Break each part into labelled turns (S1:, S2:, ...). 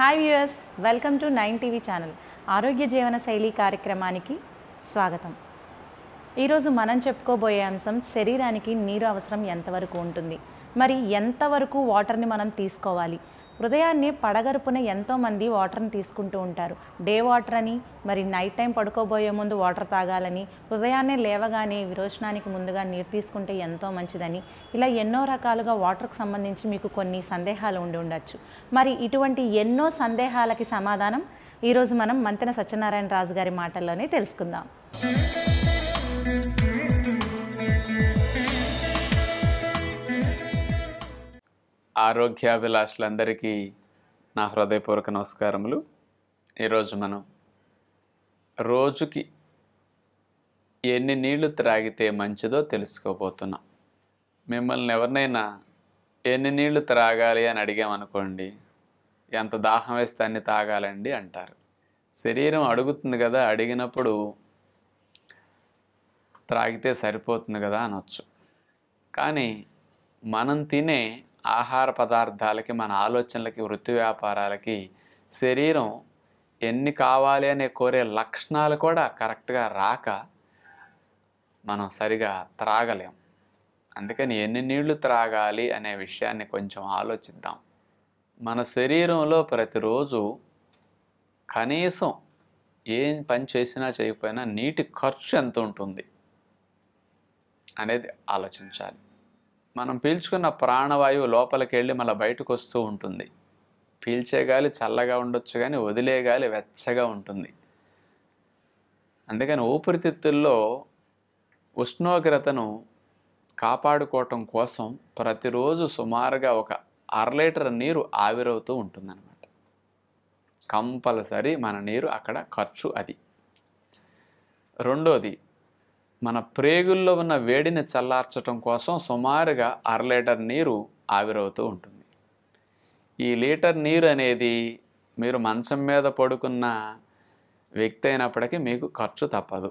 S1: Hi viewers welcome to nine TV channel ఆరోగ్య జీవన శైలి కార్యక్రమానికి స్వాగతం ఈరోజు మనం చెప్పుకోబోయే అంశం శరీరానికి నీరు అవసరం ఎంతవరకు ఉంటుంది మరి ఎంతవరకు వాటర్ని మనం తీసుకోవాలి హృదయాన్ని పడగరుపున ఎంతోమంది వాటర్ని తీసుకుంటూ ఉంటారు డే వాటర్ అని మరి నైట్ టైం పడుకోబోయే ముందు వాటర్ తాగాలని హృదయాన్నే లేవగానే విరోచనానికి ముందుగా నీరు తీసుకుంటే ఎంతో మంచిదని ఇలా ఎన్నో రకాలుగా వాటర్కి సంబంధించి మీకు కొన్ని సందేహాలు ఉండి ఉండొచ్చు మరి ఇటువంటి ఎన్నో సందేహాలకి సమాధానం ఈరోజు మనం మంతెన సత్యనారాయణ రాజు గారి మాటల్లోనే తెలుసుకుందాం ఆరోగ్యాభిలాషులందరికీ నా హృదయపూర్వక నమస్కారములు ఈరోజు మనం రోజుకి ఎన్ని నీళ్లు త్రాగితే మంచిదో తెలుసుకోబోతున్నాం మిమ్మల్ని ఎవరినైనా ఎన్ని నీళ్లు త్రాగాలి అని అడిగామనుకోండి ఎంత దాహం వేస్తే అన్ని తాగాలండి అంటారు శరీరం అడుగుతుంది కదా అడిగినప్పుడు త్రాగితే సరిపోతుంది కదా అనొచ్చు కానీ మనం తినే ఆహార పదార్థాలకి మన ఆలోచనలకి వృత్తి వ్యాపారాలకి శరీరం ఎన్ని కావాలి అనే కోరే లక్షణాలు కూడా కరెక్ట్గా రాక మనం సరిగా త్రాగలేం అందుకని ఎన్ని నీళ్లు త్రాగాలి అనే విషయాన్ని కొంచెం ఆలోచిద్దాం మన శరీరంలో ప్రతిరోజు కనీసం ఏం పని చేసినా చేయకపోయినా నీటి ఖర్చు ఎంత ఉంటుంది అనేది ఆలోచించాలి మనం పీల్చుకున్న ప్రాణవాయువు లోపలికి వెళ్ళి మళ్ళీ బయటకు వస్తూ ఉంటుంది పీల్చే గాలి చల్లగా ఉండొచ్చు కానీ వదిలే గాలి వెచ్చగా ఉంటుంది అందుకని ఊపిరితిత్తుల్లో ఉష్ణోగ్రతను కాపాడుకోవటం కోసం ప్రతిరోజు సుమారుగా ఒక అర లీటర్ నీరు ఆవిరవుతూ ఉంటుందన్నమాట కంపల్సరీ మన నీరు అక్కడ ఖర్చు అది రెండోది మన ప్రేగుల్లో ఉన్న వేడిని చల్లార్చడం కోసం సుమారుగా అర లీటర్ నీరు ఆవిరవుతూ ఉంటుంది ఈ లీటర్ నీరు అనేది మీరు మంచం మీద పడుకున్న వ్యక్తి అయినప్పటికీ మీకు ఖర్చు తప్పదు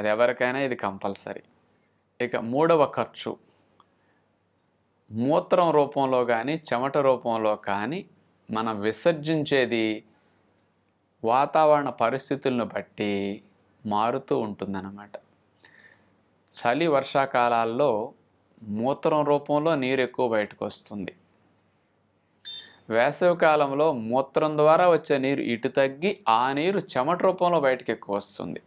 S1: అది ఎవరికైనా ఇది కంపల్సరీ ఇక మూడవ ఖర్చు మూత్రం రూపంలో కానీ చెమట రూపంలో కానీ మనం విసర్జించేది వాతావరణ పరిస్థితులను బట్టి మారుతూ ఉంటుందన్నమాట చలి వర్షాకాలాల్లో మూత్రం రూపంలో నీరు ఎక్కువ బయటకు వస్తుంది వేసవి కాలంలో మూత్రం ద్వారా వచ్చే నీరు ఇటు తగ్గి ఆ నీరు చెమట రూపంలో బయటకు ఎక్కువ వస్తుంది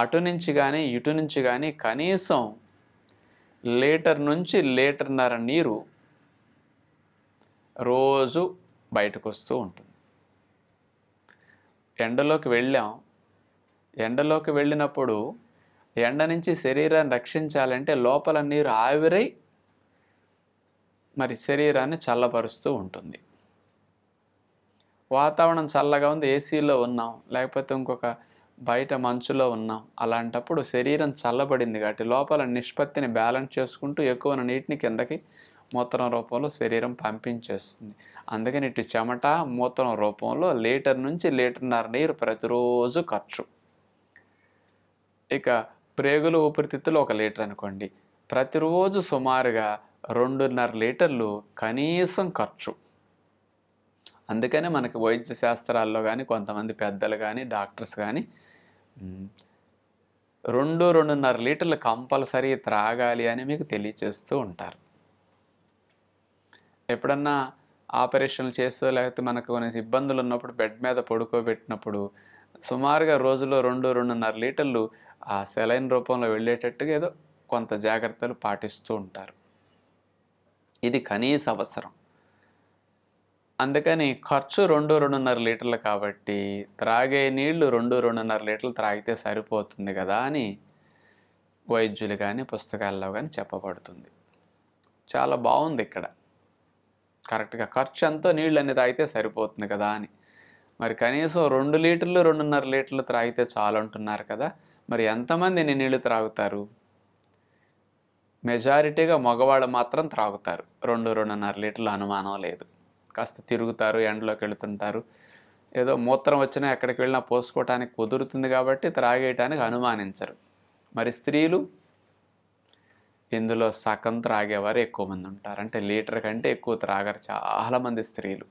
S1: అటు నుంచి కానీ ఇటు నుంచి కానీ కనీసం లీటర్ నుంచి లీటర్న్నర నీరు రోజు బయటకు వస్తూ ఉంటుంది ఎండలోకి వెళ్ళాం ఎండలోకి వెళ్ళినప్పుడు ఎండ నుంచి శరీరాన్ని రక్షించాలంటే లోపల నీరు ఆవిరై మరి శరీరాన్ని చల్లపరుస్తూ ఉంటుంది వాతావరణం చల్లగా ఉంది ఏసీలో ఉన్నాం లేకపోతే ఇంకొక బయట మంచులో ఉన్నాం అలాంటప్పుడు శరీరం చల్లబడింది కాబట్టి లోపల నిష్పత్తిని బ్యాలెన్స్ చేసుకుంటూ ఎక్కువ నీటిని కిందకి మూత్రం రూపంలో శరీరం పంపించేస్తుంది అందుకని ఇటు చెమట మూత్రం రూపంలో లీటర్ నుంచి లీటర్న్నర నీరు ప్రతిరోజు ఖర్చు ఇక ప్రేగుల ఊపిరితిత్తులు ఒక లీటర్ అనుకోండి ప్రతిరోజు సుమారుగా రెండున్నర లీటర్లు కనీసం ఖర్చు అందుకనే మనకి వైద్య శాస్త్రాల్లో కానీ కొంతమంది పెద్దలు కానీ డాక్టర్స్ కానీ రెండు రెండున్నర లీటర్లు కంపల్సరీ త్రాగాలి అని మీకు తెలియచేస్తూ ఉంటారు ఎప్పుడన్నా ఆపరేషన్లు చేస్తూ లేకపోతే మనకు కొన్ని ఇబ్బందులు ఉన్నప్పుడు బెడ్ మీద పడుకోబెట్టినప్పుడు సుమారుగా రోజులో రెండు రెండున్నర లీటర్లు ఆ సెలైన్ రూపంలో వెళ్ళేటట్టుగా ఏదో కొంత జాగ్రత్తలు పాటిస్తూ ఉంటారు ఇది కనీస అవసరం అందుకని ఖర్చు రెండు రెండున్నర లీటర్లు కాబట్టి త్రాగే నీళ్లు రెండు రెండున్నర లీటర్లు త్రాగితే సరిపోతుంది కదా అని వైద్యులు కానీ పుస్తకాల్లో కానీ చెప్పబడుతుంది చాలా బాగుంది ఇక్కడ కరెక్ట్గా ఖర్చు ఎంతో నీళ్ళు అన్ని తాగితే సరిపోతుంది కదా అని మరి కనీసం రెండు లీటర్లు రెండున్నర లీటర్లు త్రాగితే చాలు అంటున్నారు కదా మరి ఎంతమంది ఎన్ని నీళ్ళు త్రాగుతారు మెజారిటీగా మగవాళ్ళు మాత్రం త్రాగుతారు రెండు రెండున్నర లీటర్లు అనుమానం లేదు కాస్త తిరుగుతారు ఎండలోకి వెళుతుంటారు ఏదో మూత్రం వచ్చినా ఎక్కడికి వెళ్ళినా పోసుకోవటానికి కుదురుతుంది కాబట్టి త్రాగేయటానికి అనుమానించరు మరి స్త్రీలు ఇందులో సగం త్రాగేవారు ఎక్కువ మంది ఉంటారు అంటే లీటర్ కంటే ఎక్కువ త్రాగరు చాలామంది స్త్రీలు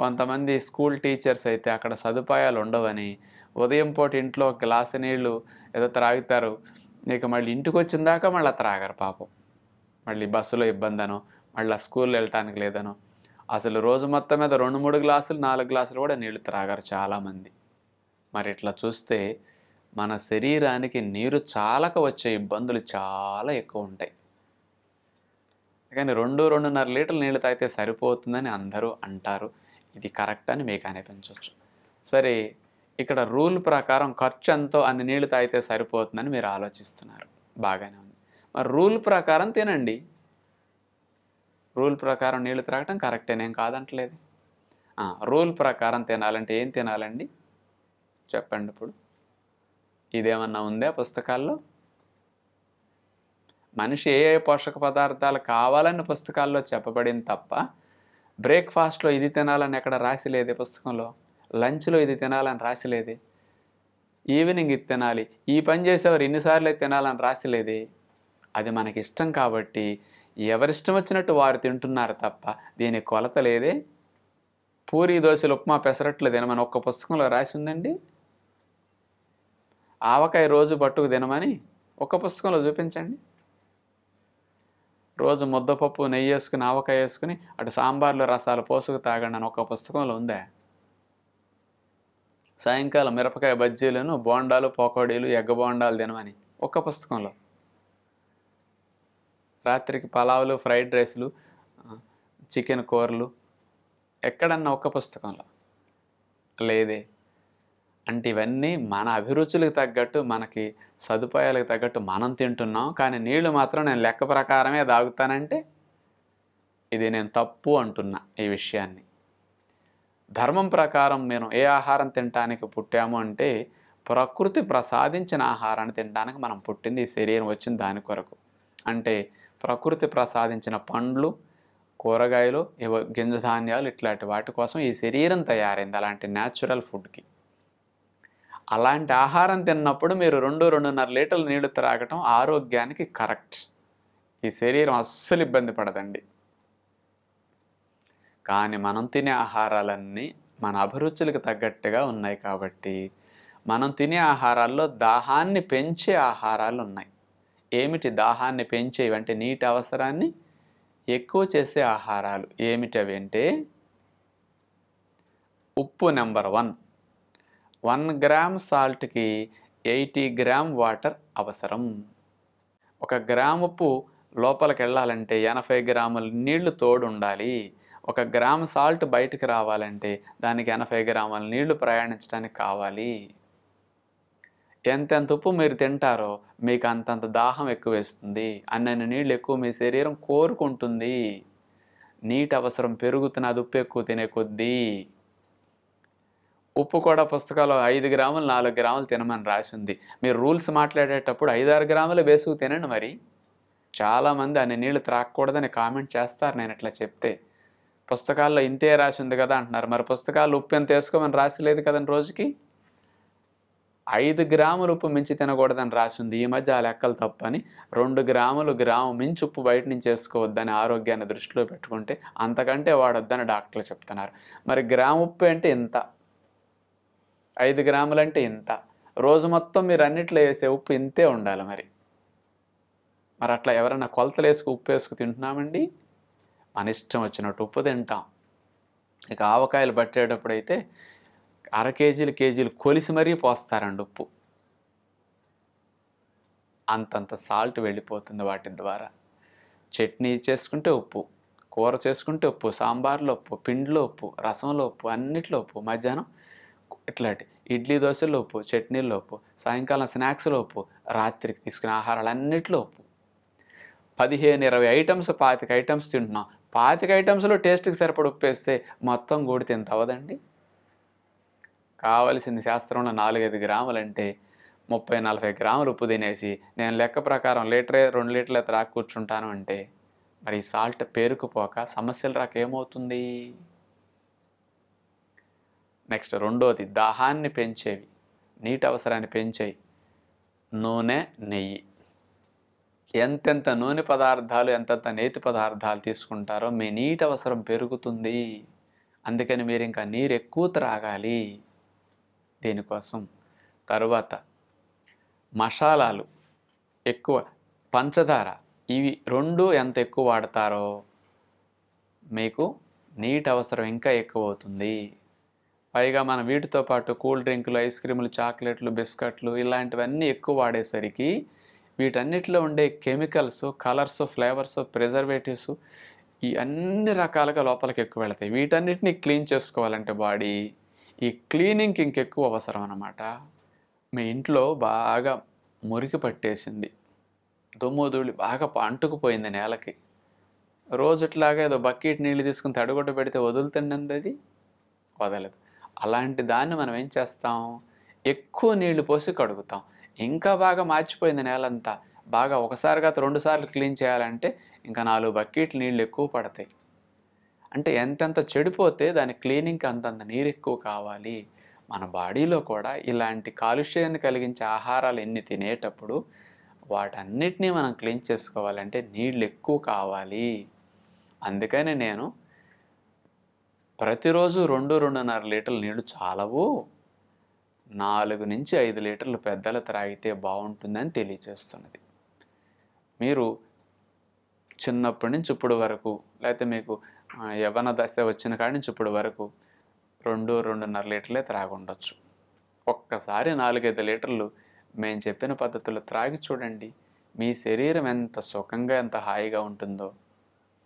S1: కొంతమంది స్కూల్ టీచర్స్ అయితే అక్కడ సదుపాయాలు ఉండవని ఉదయం పూట ఇంట్లో ఒక గ్లాసు నీళ్లు ఏదో త్రాగుతారు ఇక మళ్ళీ ఇంటికి వచ్చిన దాకా మళ్ళీ త్రాగరు పాపం మళ్ళీ బస్సులో ఇబ్బంది అనో మళ్ళీ స్కూల్ వెళ్ళటానికి లేదనో అసలు రోజు మొత్తం మీద రెండు మూడు గ్లాసులు నాలుగు గ్లాసులు కూడా నీళ్లు త్రాగారు చాలామంది మరి ఇట్లా చూస్తే మన శరీరానికి నీరు చాలక వచ్చే ఇబ్బందులు చాలా ఎక్కువ ఉంటాయి కానీ రెండు రెండున్నర లీటర్ల నీళ్ళు తాగితే సరిపోతుందని అందరూ అంటారు ఇది కరెక్ట్ అని మీకు అనిపించవచ్చు సరే ఇక్కడ రూల్ ప్రకారం ఖర్చు ఎంతో అన్ని నీళ్లు తాగితే సరిపోతుందని మీరు ఆలోచిస్తున్నారు బాగానే ఉంది మరి రూల్ ప్రకారం తినండి రూల్ ప్రకారం నీళ్లు త్రాగటం కరెక్టే నేను కాదంటలేదు రూల్ ప్రకారం తినాలంటే ఏం తినాలండి చెప్పండి ఇప్పుడు ఇదేమన్నా ఉందా పుస్తకాల్లో మనిషి ఏ ఏ పోషక పదార్థాలు కావాలని పుస్తకాల్లో చెప్పబడింది తప్ప బ్రేక్ఫాస్ట్లో ఇది తినాలని ఎక్కడ రాసి లేదే పుస్తకంలో లంచ్లో ఇది తినాలని రాసిలేదే ఈవినింగ్ ఇది తినాలి ఈ పని చేసేవారు ఎన్నిసార్లు అయితే తినాలని రాసిలేదే అది మనకి ఇష్టం కాబట్టి ఎవరిష్టం వచ్చినట్టు వారు తింటున్నారు తప్ప దీని కొలత లేదే పూరి దోశలు ఉప్మా పెసరట్లు తినమని ఒక్క పుస్తకంలో రాసి ఉందండి ఆవకాయ రోజు పట్టుకు తినమని ఒక్క పుస్తకంలో చూపించండి రోజు ముద్దపప్పు నెయ్యి వేసుకుని ఆవకాయ వేసుకుని అటు సాంబార్లో రసాలు పోసుకు తాగండి అని ఒక్క పుస్తకంలో ఉందా సాయంకాలం మిరపకాయ బజ్జీలను బోండాలు పోకోడీలు ఎగ్గ బోండాలు తినమని ఒక్క పుస్తకంలో రాత్రికి పలావులు ఫ్రైడ్ రైస్లు చికెన్ కూరలు ఎక్కడన్నా ఒక్క పుస్తకంలో లేదే అంటే ఇవన్నీ మన అభిరుచులకు తగ్గట్టు మనకి సదుపాయాలకు తగ్గట్టు మనం తింటున్నాం కానీ నీళ్లు మాత్రం నేను లెక్క ప్రకారమే తాగుతానంటే ఇది నేను తప్పు అంటున్నా ఈ విషయాన్ని ధర్మం ప్రకారం నేను ఏ ఆహారం తినటానికి పుట్టాము అంటే ప్రకృతి ప్రసాదించిన ఆహారాన్ని తినడానికి మనం పుట్టింది ఈ శరీరం వచ్చింది దాని కొరకు అంటే ప్రకృతి ప్రసాదించిన పండ్లు కూరగాయలు ఇవ ధాన్యాలు ఇట్లాంటి వాటి కోసం ఈ శరీరం తయారైంది అలాంటి న్యాచురల్ ఫుడ్కి అలాంటి ఆహారం తిన్నప్పుడు మీరు రెండు రెండున్నర లీటర్ల నీళ్లు త్రాగటం ఆరోగ్యానికి కరెక్ట్ ఈ శరీరం అస్సలు ఇబ్బంది పడదండి కానీ మనం తినే ఆహారాలన్నీ మన అభిరుచులకు తగ్గట్టుగా ఉన్నాయి కాబట్టి మనం తినే ఆహారాల్లో దాహాన్ని పెంచే ఆహారాలు ఉన్నాయి ఏమిటి దాహాన్ని పెంచేవి అంటే నీటి అవసరాన్ని ఎక్కువ చేసే ఆహారాలు ఏమిటవి అంటే ఉప్పు నెంబర్ వన్ వన్ గ్రామ్ సాల్ట్కి ఎయిటీ గ్రామ్ వాటర్ అవసరం ఒక గ్రామ్ ఉప్పు లోపలికి వెళ్ళాలంటే ఎనభై గ్రాముల నీళ్లు తోడు ఉండాలి ఒక గ్రామ్ సాల్ట్ బయటకు రావాలంటే దానికి ఎనభై గ్రాముల నీళ్లు ప్రయాణించడానికి కావాలి ఎంతెంత ఉప్పు మీరు తింటారో మీకు అంతంత దాహం ఎక్కువ వేస్తుంది అన్నన్ని నీళ్ళు ఎక్కువ మీ శరీరం కోరుకుంటుంది నీటి అవసరం పెరుగుతున్న అది ఉప్పు ఎక్కువ తినే కొద్దీ ఉప్పు కూడా పుస్తకాలు ఐదు గ్రాములు నాలుగు గ్రాములు తినమని రాసింది మీరు రూల్స్ మాట్లాడేటప్పుడు ఐదు ఆరు గ్రాములు వేసుకు తినండి మరి చాలామంది అన్ని నీళ్ళు త్రాకూడదని కామెంట్ చేస్తారు నేను ఇట్లా చెప్తే పుస్తకాల్లో ఇంతే రాసి ఉంది కదా అంటున్నారు మరి పుస్తకాలు ఉప్పు ఎంత వేసుకోమని రాసిలేదు కదండి రోజుకి ఐదు గ్రాములు ఉప్పు మించి తినకూడదని రాసింది ఈ మధ్య ఆ లెక్కలు తప్పని రెండు గ్రాములు గ్రాము మించి ఉప్పు బయట నుంచి వేసుకోవద్దని ఆరోగ్యాన్ని దృష్టిలో పెట్టుకుంటే అంతకంటే వాడొద్దని డాక్టర్లు చెప్తున్నారు మరి గ్రాము ఉప్పు అంటే ఇంత ఐదు గ్రాములంటే ఇంత రోజు మొత్తం మీరు అన్నిట్లో వేసే ఉప్పు ఇంతే ఉండాలి మరి మరి అట్లా ఎవరైనా కొలతలు వేసుకు ఉప్పు వేసుకు తింటున్నామండి మన ఇష్టం వచ్చినట్టు ఉప్పు తింటాం ఇక ఆవకాయలు పట్టేటప్పుడు అయితే అర కేజీలు కేజీలు కొలిసి మరీ పోస్తారండి ఉప్పు అంతంత సాల్ట్ వెళ్ళిపోతుంది వాటి ద్వారా చట్నీ చేసుకుంటే ఉప్పు కూర చేసుకుంటే ఉప్పు సాంబార్లో ఉప్పు పిండిలో ఉప్పు రసంలో ఉప్పు అన్నిట్లో ఉప్పు మధ్యాహ్నం ఇట్లాంటి ఇడ్లీ దోశల్లో ఉప్పు చట్నీల్లో ఉప్పు సాయంకాలం స్నాక్స్లో ఉప్పు రాత్రికి తీసుకునే ఆహారాలు అన్నిట్లో ఉప్పు పదిహేను ఇరవై ఐటమ్స్ పాతిక ఐటమ్స్ తింటున్నాం పాతిక ఐటమ్స్లో టేస్ట్కి సరిపడ ఉప్పేస్తే మొత్తం కూడితే ఎంత అవ్వదండి కావలసింది శాస్త్రంలో నాలుగైదు గ్రాములంటే ముప్పై నలభై గ్రాములు ఉప్పు తినేసి నేను లెక్క ప్రకారం లీటరే రెండు లీటర్ల రాక కూర్చుంటాను అంటే మరి సాల్ట్ పేరుకుపోక సమస్యలు రాక ఏమవుతుంది నెక్స్ట్ రెండోది దాహాన్ని పెంచేవి నీటి అవసరాన్ని పెంచేవి నూనె నెయ్యి ఎంతెంత నూనె పదార్థాలు ఎంతెంత నేతి పదార్థాలు తీసుకుంటారో మీ నీటి అవసరం పెరుగుతుంది అందుకని మీరు ఇంకా నీరు ఎక్కువ త్రాగాలి దీనికోసం తరువాత మసాలాలు ఎక్కువ పంచదార ఇవి రెండు ఎంత ఎక్కువ వాడతారో మీకు నీటి అవసరం ఇంకా ఎక్కువ అవుతుంది పైగా మనం వీటితో పాటు కూల్ డ్రింకులు ఐస్ క్రీములు చాక్లెట్లు బిస్కెట్లు ఇలాంటివన్నీ ఎక్కువ వాడేసరికి వీటన్నిటిలో ఉండే కెమికల్స్ కలర్స్ ఫ్లేవర్స్ ప్రిజర్వేటివ్స్ ఈ అన్ని రకాలుగా లోపలికి ఎక్కువ వెళతాయి వీటన్నిటిని క్లీన్ చేసుకోవాలంటే బాడీ ఈ క్లీనింగ్కి ఇంకెక్కువ అవసరం అనమాట మీ ఇంట్లో బాగా మురికి పట్టేసింది దుమ్ము బాగా అంటుకుపోయింది నేలకి రోజుట్లాగా ఏదో బకెట్ నీళ్ళు తీసుకుని తడగొట్ట పెడితే వదులుతుండదు అది వదలదు అలాంటి దాన్ని మనం ఏం చేస్తాం ఎక్కువ నీళ్లు పోసి కడుగుతాం ఇంకా బాగా మార్చిపోయింది నేలంతా బాగా ఒకసారి కాదు రెండు సార్లు క్లీన్ చేయాలంటే ఇంకా నాలుగు బకెట్లు నీళ్ళు ఎక్కువ పడతాయి అంటే ఎంతెంత చెడిపోతే దాని క్లీనింగ్కి అంతంత నీరు ఎక్కువ కావాలి మన బాడీలో కూడా ఇలాంటి కాలుష్యాన్ని కలిగించే ఆహారాలు ఎన్ని తినేటప్పుడు వాటన్నిటినీ మనం క్లీన్ చేసుకోవాలంటే నీళ్ళు ఎక్కువ కావాలి అందుకని నేను ప్రతిరోజు రెండు రెండున్నర లీటర్ల నీళ్ళు చాలవు నాలుగు నుంచి ఐదు లీటర్లు పెద్దలు త్రాగితే బాగుంటుందని తెలియజేస్తున్నది మీరు చిన్నప్పటి నుంచి ఇప్పుడు వరకు లేకపోతే మీకు యవన దశ వచ్చిన కాడి నుంచి ఇప్పుడు వరకు రెండు రెండున్నర లీటర్లే త్రాగుండొచ్చు ఒక్కసారి నాలుగైదు లీటర్లు మేము చెప్పిన పద్ధతిలో త్రాగి చూడండి మీ శరీరం ఎంత సుఖంగా ఎంత హాయిగా ఉంటుందో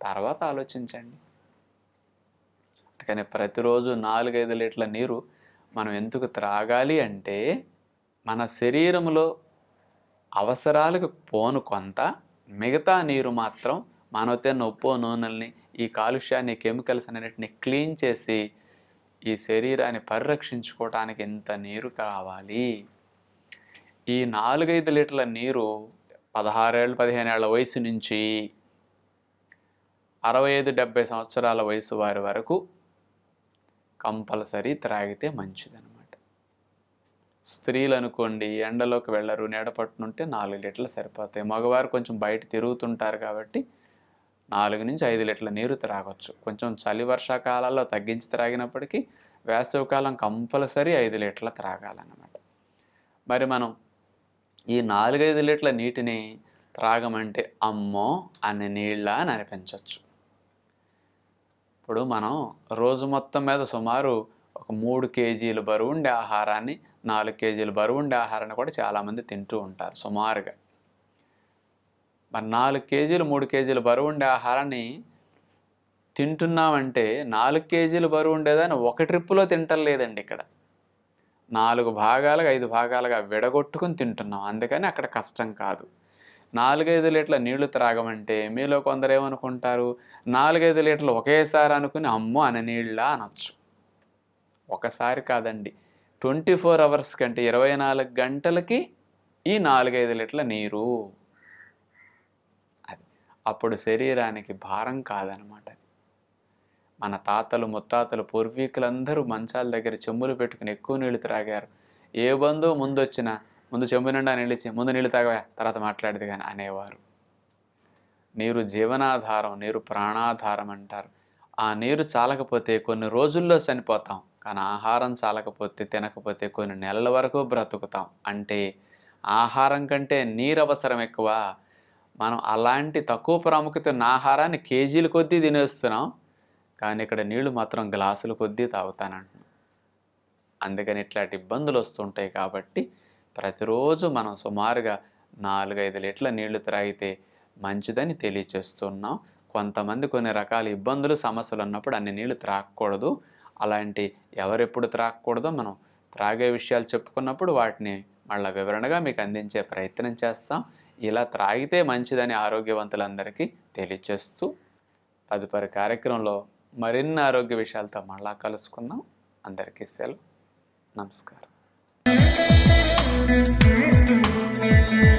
S1: తర్వాత ఆలోచించండి అందుకని ప్రతిరోజు నాలుగైదు లీటర్ల నీరు మనం ఎందుకు త్రాగాలి అంటే మన శరీరంలో అవసరాలకు పోను కొంత మిగతా నీరు మాత్రం మనతో నొప్పో నూనెల్ని ఈ కాలుష్యాన్ని కెమికల్స్ అనేటిని క్లీన్ చేసి ఈ శరీరాన్ని పరిరక్షించుకోవటానికి ఎంత నీరు కావాలి ఈ నాలుగైదు లీటర్ల నీరు పదహారేళ్ళు ఏళ్ళ వయసు నుంచి అరవై ఐదు డెబ్బై సంవత్సరాల వయసు వారి వరకు కంపల్సరీ త్రాగితే మంచిదనమాట స్త్రీలు అనుకోండి ఎండలోకి వెళ్ళరు నీడపట్టునుంటే నాలుగు లీటర్లు సరిపోతాయి మగవారు కొంచెం బయట తిరుగుతుంటారు కాబట్టి నాలుగు నుంచి ఐదు లీటర్ల నీరు త్రాగొచ్చు కొంచెం చలి వర్షాకాలాల్లో తగ్గించి త్రాగినప్పటికీ వేసవికాలం కంపల్సరీ ఐదు లీటర్ల త్రాగాలన్నమాట మరి మనం ఈ నాలుగైదు లీటర్ల నీటిని త్రాగమంటే అమ్మో అన్ని నీళ్ళ అని అనిపించవచ్చు ఇప్పుడు మనం రోజు మొత్తం మీద సుమారు ఒక మూడు కేజీలు బరువు ఉండే ఆహారాన్ని నాలుగు కేజీలు బరువు ఉండే ఆహారాన్ని కూడా చాలామంది తింటూ ఉంటారు సుమారుగా మరి నాలుగు కేజీలు మూడు కేజీలు బరువు ఉండే ఆహారాన్ని తింటున్నామంటే నాలుగు కేజీలు బరువు ఉండేదాన్ని ఒక ట్రిప్పులో తింటలేదండి ఇక్కడ నాలుగు భాగాలుగా ఐదు భాగాలుగా విడగొట్టుకుని తింటున్నాం అందుకని అక్కడ కష్టం కాదు నాలుగైదు లీటర్ల నీళ్లు త్రాగమంటే మీలో కొందరు ఏమనుకుంటారు నాలుగైదు లీటర్లు ఒకేసారి అనుకుని అమ్మో అనే నీళ్ళ అనొచ్చు ఒకసారి కాదండి ట్వంటీ ఫోర్ అవర్స్ కంటే ఇరవై నాలుగు గంటలకి ఈ నాలుగైదు లీటర్ల నీరు అది అప్పుడు శరీరానికి భారం కాదనమాట మన తాతలు ముత్తాతలు పూర్వీకులందరూ మంచాల దగ్గర చెమ్ములు పెట్టుకుని ఎక్కువ నీళ్లు త్రాగారు ఏ బంధువు ముందొచ్చినా ముందు చెంబు నిండా నిలిచి ముందు నీళ్ళు తాగవా తర్వాత మాట్లాడేది కానీ అనేవారు నీరు జీవనాధారం నీరు ప్రాణాధారం అంటారు ఆ నీరు చాలకపోతే కొన్ని రోజుల్లో చనిపోతాం కానీ ఆహారం చాలకపోతే తినకపోతే కొన్ని నెలల వరకు బ్రతుకుతాం అంటే ఆహారం కంటే నీరు అవసరం ఎక్కువ మనం అలాంటి తక్కువ ప్రాముఖ్యత ఉన్న ఆహారాన్ని కేజీల కొద్దీ తినేస్తున్నాం కానీ ఇక్కడ నీళ్లు మాత్రం గ్లాసుల కొద్దీ తాగుతానంటున్నాం అందుకని ఇట్లాంటి ఇబ్బందులు వస్తుంటాయి కాబట్టి ప్రతిరోజు మనం సుమారుగా నాలుగైదు లీటర్ల నీళ్లు త్రాగితే మంచిదని తెలియచేస్తున్నాం కొంతమంది కొన్ని రకాల ఇబ్బందులు సమస్యలు ఉన్నప్పుడు అన్ని నీళ్లు త్రాగకూడదు అలాంటి ఎవరెప్పుడు త్రాగకూడదో మనం త్రాగే విషయాలు చెప్పుకున్నప్పుడు వాటిని మళ్ళీ వివరణగా మీకు అందించే ప్రయత్నం చేస్తాం ఇలా త్రాగితే మంచిదని ఆరోగ్యవంతులందరికీ తెలియచేస్తూ తదుపరి కార్యక్రమంలో మరిన్ని ఆరోగ్య విషయాలతో మళ్ళా కలుసుకుందాం అందరికీ సెలవు నమస్కారం Thank you.